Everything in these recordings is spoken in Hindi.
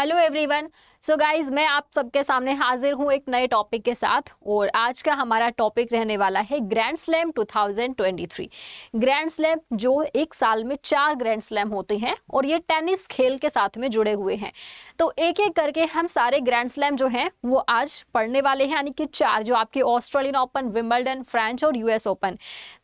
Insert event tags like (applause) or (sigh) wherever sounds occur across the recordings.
हेलो एवरीवन सो गाइस मैं आप सबके सामने हाजिर हूँ एक नए टॉपिक के साथ और आज का हमारा टॉपिक रहने वाला है ग्रैंड स्लैम 2023 ग्रैंड स्लैम जो एक साल में चार ग्रैंड स्लैम होते हैं और ये टेनिस खेल के साथ में जुड़े हुए हैं तो एक एक करके हम सारे ग्रैंड स्लैम जो हैं वो आज पढ़ने वाले हैं यानी कि चार जो आपके ऑस्ट्रेलियन ओपन विम्बलडन फ्रेंच और यूएस ओपन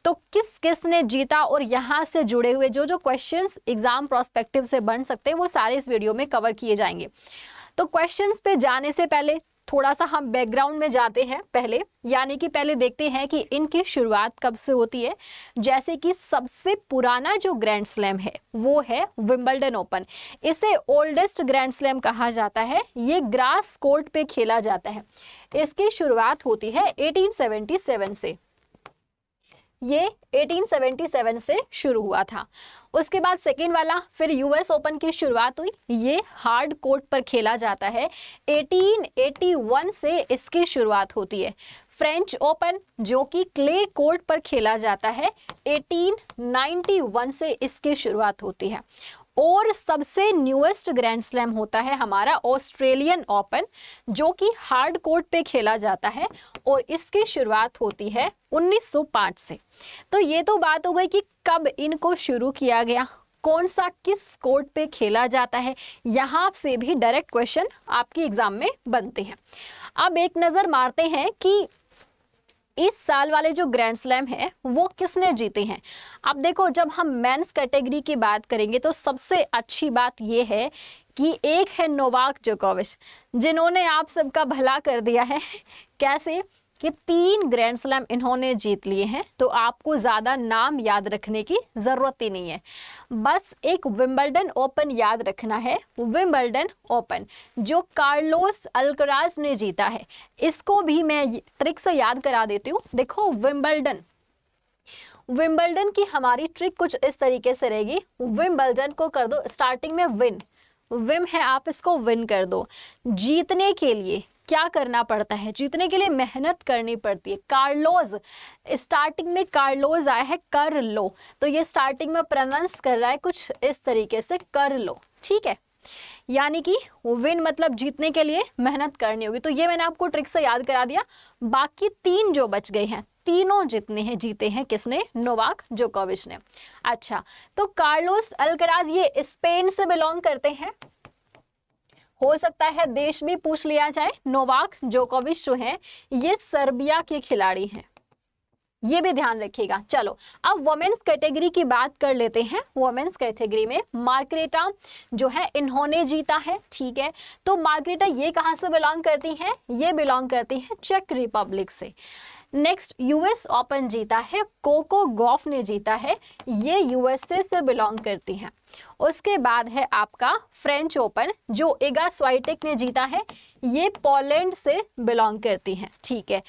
तो किस किस ने जीता और यहाँ से जुड़े हुए जो जो क्वेश्चन एग्जाम प्रोस्पेक्टिव से बन सकते हैं वो सारे इस वीडियो में कवर किए जाएंगे चाहिए तो क्वेश्चंस पे जाने से पहले थोड़ा सा हम बैकग्राउंड में जाते हैं पहले यानी कि पहले देखते हैं कि इनकी शुरुआत कब से होती है जैसे कि सबसे पुराना जो ग्रैंड स्लैम है वो है विम्बल्डन ओपन इसे ओल्डेस्ट ग्रैंड स्लैम कहा जाता है ये ग्रास कोर्ट पे खेला जाता है इसकी शुरुआत होती है 1877 से ये 1877 से शुरू हुआ था उसके बाद सेकेंड वाला फिर यूएस ओपन की शुरुआत हुई ये हार्ड कोर्ट पर खेला जाता है 1881 से इसकी शुरुआत होती है फ्रेंच ओपन जो कि क्ले कोर्ट पर खेला जाता है 1891 से इसकी शुरुआत होती है और सबसे न्यूएस्ट ग्रैंड स्लैम होता है हमारा ऑस्ट्रेलियन ओपन जो कि हार्ड कोर्ट पे खेला जाता है और इसकी शुरुआत होती है 1905 से तो ये तो बात हो गई कि कब इनको शुरू किया गया कौन सा किस कोर्ट पे खेला जाता है यहाँ से भी डायरेक्ट क्वेश्चन आपके एग्जाम में बनते हैं अब एक नज़र मारते हैं कि इस साल वाले जो ग्रैंड स्लैम है वो किसने जीते हैं अब देखो जब हम मेंस कैटेगरी की बात करेंगे तो सबसे अच्छी बात ये है कि एक है नोवाक जोकोविच जिन्होंने आप सबका भला कर दिया है (laughs) कैसे कि तीन ग्रैंड स्लैम इन्होंने जीत लिए हैं तो आपको ज़्यादा नाम याद रखने की ज़रूरत ही नहीं है बस एक विम्बल्डन ओपन याद रखना है विम्बल्डन ओपन जो कार्लोस अल्कराज ने जीता है इसको भी मैं ट्रिक से याद करा देती हूँ देखो विम्बल्डन विम्बल्डन की हमारी ट्रिक कुछ इस तरीके से रहेगी विम्बल्डन को कर दो स्टार्टिंग में विन विम है आप इसको विन कर दो जीतने के लिए क्या करना पड़ता है जीतने के लिए मेहनत करनी पड़ती है कार्लोज स्टार्टिंग में कार्लोज आया है कर लो तो ये स्टार्टिंग में प्रनाउंस कर रहा है कुछ इस तरीके से कर लो ठीक है यानी कि विन मतलब जीतने के लिए मेहनत करनी होगी तो ये मैंने आपको ट्रिक से याद करा दिया बाकी तीन जो बच गए हैं तीनों जितने हैं जीते हैं किसने नोवाक जोकोविच ने अच्छा तो कार्लोस अलकराज ये स्पेन से बिलोंग करते हैं हो सकता है देश भी पूछ लिया जाए नोवाक जोकोविच जो है ये सर्बिया के खिलाड़ी हैं ये भी ध्यान रखिएगा चलो अब वोमेन्स कैटेगरी की बात कर लेते हैं वोमेन्स कैटेगरी में मार्क्रेटा जो है इन्होंने जीता है ठीक है तो मार्क्रेटा ये कहाँ से बिलोंग करती हैं ये बिलोंग करती हैं चेक रिपब्लिक से नेक्स्ट यूएस ओपन जीता है कोको गॉफ ने जीता है ये यूएसए से बिलोंग करती हैं उसके बाद है आपका फ्रेंच ओपन जो इगा स्वाइटेक ने जीता है ये पोलैंड से बिलोंग करती हैं ठीक है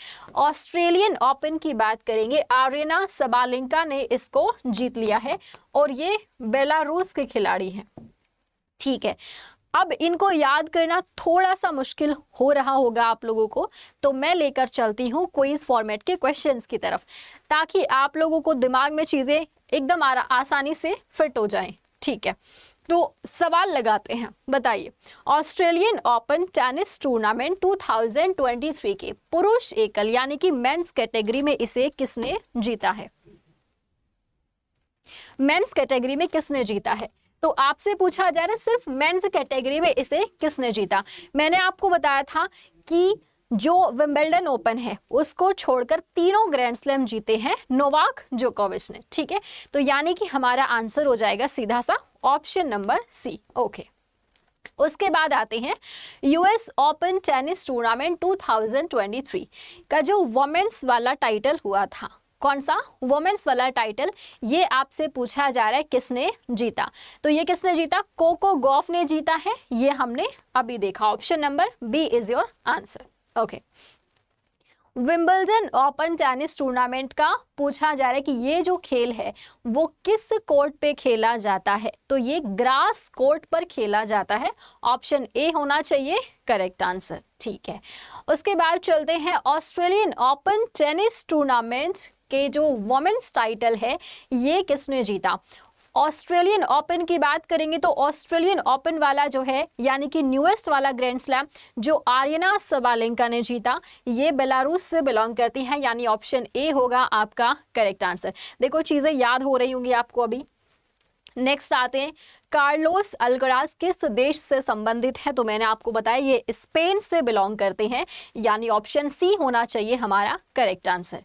ऑस्ट्रेलियन ओपन की बात करेंगे आर्यना सबालिंका ने इसको जीत लिया है और ये बेलारूस के खिलाड़ी हैं ठीक है अब इनको याद करना थोड़ा सा मुश्किल हो रहा होगा आप लोगों को तो मैं लेकर चलती हूँ क्विज फॉर्मेट के क्वेश्चंस की तरफ ताकि आप लोगों को दिमाग में चीज़ें एकदम आसानी से फिट हो जाएं ठीक है तो सवाल लगाते हैं बताइए ऑस्ट्रेलियन ओपन टेनिस टूर्नामेंट 2023 के पुरुष एकल यानी कि मेंस कैटेगरी में इसे किसने जीता है मेंस कैटेगरी में किसने जीता है तो आपसे पूछा जा रहा है सिर्फ मेन्स कैटेगरी में इसे किसने जीता मैंने आपको बताया था कि जो विम्बल्डन ओपन है उसको छोड़कर तीनों ग्रैंड स्लैम जीते हैं नोवाक जोकोविच ने ठीक है तो यानी कि हमारा आंसर हो जाएगा सीधा सा ऑप्शन नंबर सी ओके उसके बाद आते हैं यूएस ओपन टेनिस टूर्नामेंट 2023 का जो वोमेन्स वाला टाइटल हुआ था कौन सा वोमेन्स वाला टाइटल ये आपसे पूछा जा रहा है किसने जीता तो ये किसने जीता कोको गोफ ने जीता है ये हमने अभी देखा option number B is your answer okay Wimbledon Open tennis tournament का पूछा जा रहा है कि ये जो खेल है वो किस कोर्ट पे खेला जाता है तो ये ग्रास कोर्ट पर खेला जाता है ऑप्शन ए होना चाहिए करेक्ट आंसर ठीक है उसके बाद चलते हैं ऑस्ट्रेलियन ओपन टेनिस टूर्नामेंट के जो वोमेंस टाइटल है ये किसने जीता ऑस्ट्रेलियन ओपन की बात करेंगे तो ऑस्ट्रेलियन ओपन वाला जो है यानी कि न्यूएस्ट वाला ग्रैंड स्लैम जो आर्यना सबालिंका ने जीता ये बेलारूस से बिलोंग करती हैं यानी ऑप्शन ए होगा आपका करेक्ट आंसर देखो चीज़ें याद हो रही होंगी आपको अभी नेक्स्ट आते हैं कार्लोस अलगराज किस देश से संबंधित है तो मैंने आपको बताया ये स्पेन से बिलोंग करते हैं यानी ऑप्शन सी होना चाहिए हमारा करेक्ट आंसर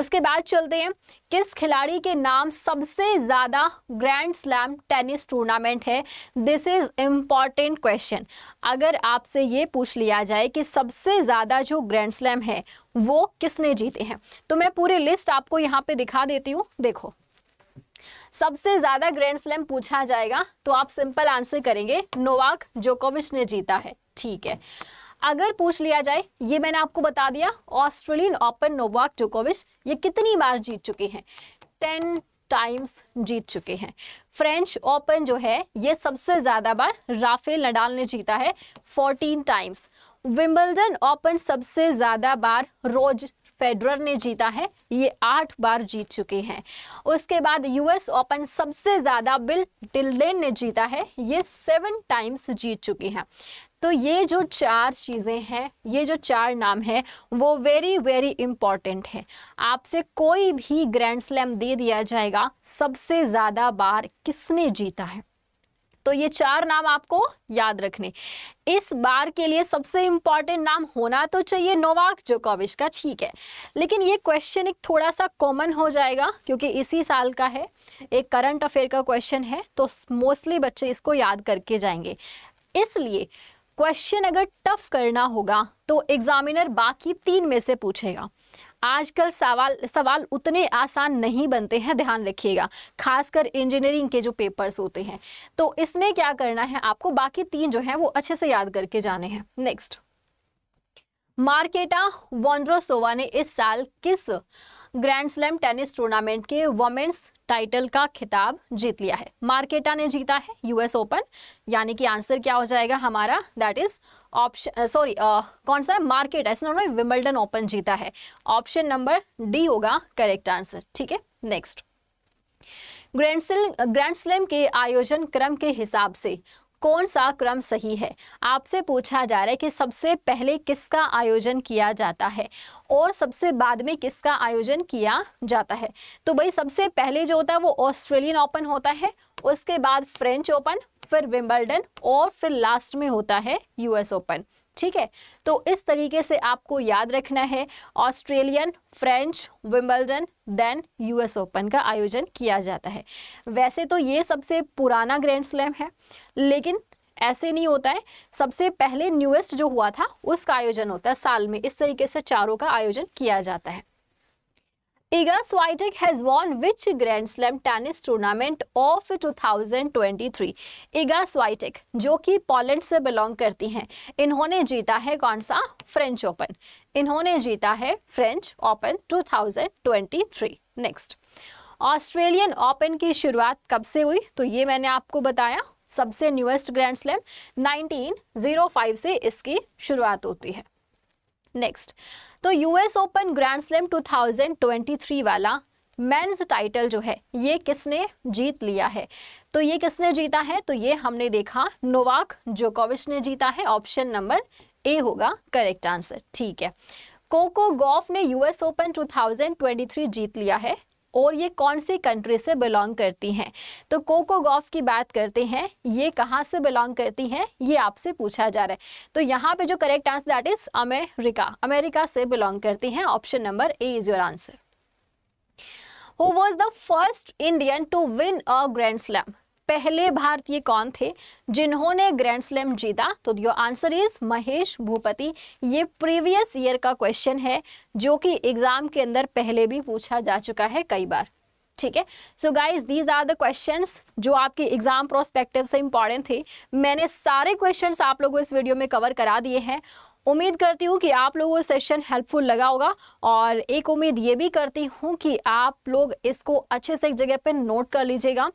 उसके बाद चलते हैं किस खिलाड़ी के नाम सबसे ज़्यादा ग्रैंड स्लैम टेनिस टूर्नामेंट है दिस इज़ इम्पॉर्टेंट क्वेश्चन अगर आपसे ये पूछ लिया जाए कि सबसे ज़्यादा जो ग्रैंड स्लैम है वो किसने जीते हैं तो मैं पूरी लिस्ट आपको यहाँ पे दिखा देती हूँ देखो सबसे ज्यादा ग्रैंड स्लैम पूछा जाएगा तो आप सिंपल आंसर करेंगे नोवाक जोकोविच ने जीता है ठीक है अगर पूछ लिया जाए ये मैंने आपको बता दिया ऑस्ट्रेलियन ओपन नोवाक जोकोविच ये कितनी बार जीत चुके हैं टेन टाइम्स जीत चुके हैं फ्रेंच ओपन जो है ये सबसे ज़्यादा बार राफेल नडाल ने जीता है फोर्टीन टाइम्स विम्बलडन ओपन सबसे ज़्यादा बार रोज फेडरर ने जीता है ये आठ बार जीत चुके हैं उसके बाद यूएस ओपन सबसे ज़्यादा बिल डिल्डेन ने जीता है ये सेवन टाइम्स जीत चुके हैं तो ये जो चार चीज़ें हैं ये जो चार नाम हैं वो वेरी वेरी इम्पॉर्टेंट है आपसे कोई भी ग्रैंड स्लैम दे दिया जाएगा सबसे ज़्यादा बार किसने जीता है तो ये चार नाम आपको याद रखने इस बार के लिए सबसे इंपॉर्टेंट नाम होना तो चाहिए नोवाक जोकोविच का ठीक है लेकिन ये क्वेश्चन एक थोड़ा सा कॉमन हो जाएगा क्योंकि इसी साल का है एक करंट अफेयर का क्वेश्चन है तो मोस्टली बच्चे इसको याद करके जाएंगे इसलिए क्वेश्चन अगर टफ करना होगा तो एग्जामिनर बाकी तीन में से पूछेगा आजकल सवाल सवाल उतने आसान नहीं बनते हैं ध्यान रखिएगा खासकर इंजीनियरिंग के जो पेपर्स होते हैं तो इसमें क्या करना है आपको बाकी तीन जो है वो अच्छे से याद करके जाने हैं नेक्स्ट मार्केटा वॉन्ड्रोसोवा ने इस साल किस ग्रैंड स्लैम टेनिस टूर्नामेंट के वोमेन्स टाइटल का खिताब जीत लिया है मार्केटा ने जीता है यूएस ओपन यानी कि आंसर क्या हो जाएगा हमारा दैट इज ऑप्शन सॉरी कौन सा है मार्केटा ऐसे उन्होंने विमल्डन ओपन जीता है ऑप्शन नंबर डी होगा करेक्ट आंसर ठीक है नेक्स्ट ग्रैंड ग्रैंड स्लैम के आयोजन क्रम के हिसाब से कौन सा क्रम सही है आपसे पूछा जा रहा है कि सबसे पहले किसका आयोजन किया जाता है और सबसे बाद में किसका आयोजन किया जाता है तो भाई सबसे पहले जो होता है वो ऑस्ट्रेलियन ओपन होता है उसके बाद फ्रेंच ओपन फिर विम्बलडन और फिर लास्ट में होता है यूएस ओपन ठीक है तो इस तरीके से आपको याद रखना है Australian French Wimbledon then US Open का आयोजन किया जाता है वैसे तो ये सबसे पुराना ग्रैंड स्लैम है लेकिन ऐसे नहीं होता है सबसे पहले न्यूएस्ट जो हुआ था उसका आयोजन होता है साल में इस तरीके से चारों का आयोजन किया जाता है Iga Swiatek has won which Grand Slam tennis tournament of 2023? Iga Swiatek जो कि पोलैंड से बिलोंग करती हैं इन्होंने जीता है कौन सा फ्रेंच ओपन इन्होंने जीता है French Open 2023 next Australian Open की शुरुआत कब से हुई तो ये मैंने आपको बताया सबसे न्यूएस्ट ग्रैंड स्लैम 1905 से इसकी शुरुआत होती है नेक्स्ट तो यूएस ओपन ग्रैंड स्लैम 2023 वाला मेंस टाइटल जो है ये किसने जीत लिया है तो ये किसने जीता है तो ये हमने देखा नोवाक जोकोविच ने जीता है ऑप्शन नंबर ए होगा करेक्ट आंसर ठीक है कोको गॉफ ने यूएस ओपन 2023 जीत लिया है और ये कौन से कंट्री से बिलोंग करती हैं तो कोको गॉफ की बात करते हैं ये कहाँ से बिलोंग करती हैं ये आपसे पूछा जा रहा है तो यहाँ पे जो correct answer that is America America से बिलोंग करती हैं option number A is your answer who was the first Indian to win a grand slam पहले भारतीय कौन थे जिन्होंने ग्रैंड स्लैम जीता तो दियो आंसर इज महेश भूपति ये प्रीवियस ईयर का क्वेश्चन है जो कि एग्जाम के अंदर पहले भी पूछा जा चुका है कई बार ठीक है so guys these are the questions जो आपके एग्जाम प्रोस्पेक्टिव से इंपॉर्टेंट थे मैंने सारे क्वेश्चंस आप लोगों इस वीडियो में कवर करा दिए हैं उम्मीद करती हूँ कि आप लोगों को सेशन हेल्पफुल लगा होगा और एक उम्मीद ये भी करती हूँ कि आप लोग इसको अच्छे से एक जगह पे नोट कर लीजिएगा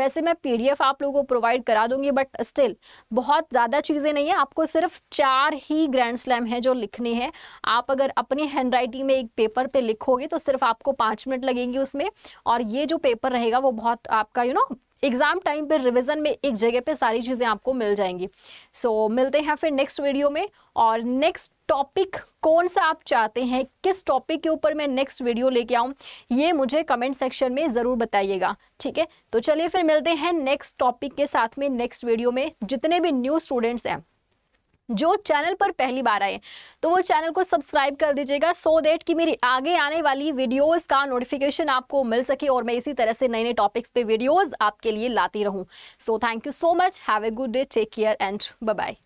वैसे मैं पीडीएफ आप लोगों को प्रोवाइड करा दूंगी बट स्टिल बहुत ज़्यादा चीज़ें नहीं है आपको सिर्फ चार ही ग्रैंड स्लैम है जो लिखने हैं आप अगर अपनी हैंड में एक पेपर पर लिखोगे तो सिर्फ आपको पाँच मिनट लगेंगी उसमें और ये जो पेपर रहेगा वो बहुत आपका you you no know, exam time पर रिविजन में एक जगह पे सारी चीज़ें आपको मिल जाएंगी सो so, मिलते हैं फिर नेक्स्ट वीडियो में और नेक्स्ट टॉपिक कौन सा आप चाहते हैं किस टॉपिक के ऊपर मैं नेक्स्ट वीडियो लेके आऊँ ये मुझे कमेंट सेक्शन में ज़रूर बताइएगा ठीक है तो चलिए फिर मिलते हैं नेक्स्ट टॉपिक के साथ में नेक्स्ट वीडियो में जितने भी न्यू स्टूडेंट्स हैं जो चैनल पर पहली बार आए तो वो चैनल को सब्सक्राइब कर दीजिएगा सो देट कि मेरी आगे आने वाली वीडियोस का नोटिफिकेशन आपको मिल सके और मैं इसी तरह से नए नए टॉपिक्स पे वीडियोस आपके लिए लाती रहूं so thank you so much have a good day take care and bye bye